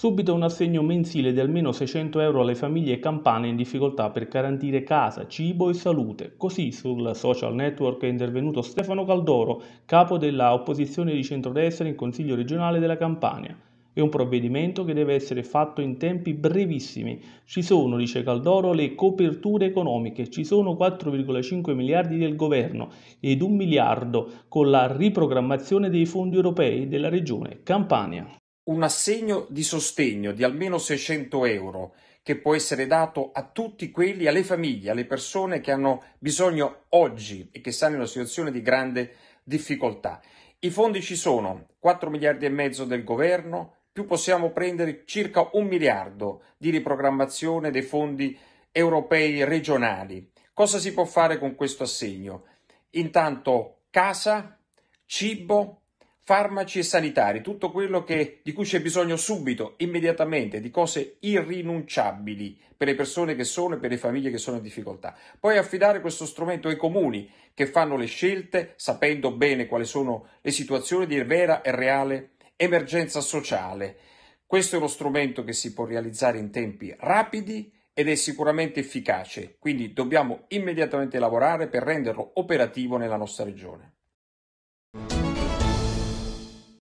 Subito un assegno mensile di almeno 600 euro alle famiglie campane in difficoltà per garantire casa, cibo e salute. Così sul social network è intervenuto Stefano Caldoro, capo della opposizione di centrodestra in Consiglio regionale della Campania. È un provvedimento che deve essere fatto in tempi brevissimi. Ci sono, dice Caldoro, le coperture economiche, ci sono 4,5 miliardi del governo ed un miliardo con la riprogrammazione dei fondi europei della regione Campania un assegno di sostegno di almeno 600 euro che può essere dato a tutti quelli, alle famiglie, alle persone che hanno bisogno oggi e che stanno in una situazione di grande difficoltà. I fondi ci sono, 4 miliardi e mezzo del governo, più possiamo prendere circa un miliardo di riprogrammazione dei fondi europei regionali. Cosa si può fare con questo assegno? Intanto casa, cibo, farmaci e sanitari, tutto quello che, di cui c'è bisogno subito, immediatamente, di cose irrinunciabili per le persone che sono e per le famiglie che sono in difficoltà. Poi affidare questo strumento ai comuni che fanno le scelte sapendo bene quali sono le situazioni di vera e reale emergenza sociale. Questo è uno strumento che si può realizzare in tempi rapidi ed è sicuramente efficace, quindi dobbiamo immediatamente lavorare per renderlo operativo nella nostra regione.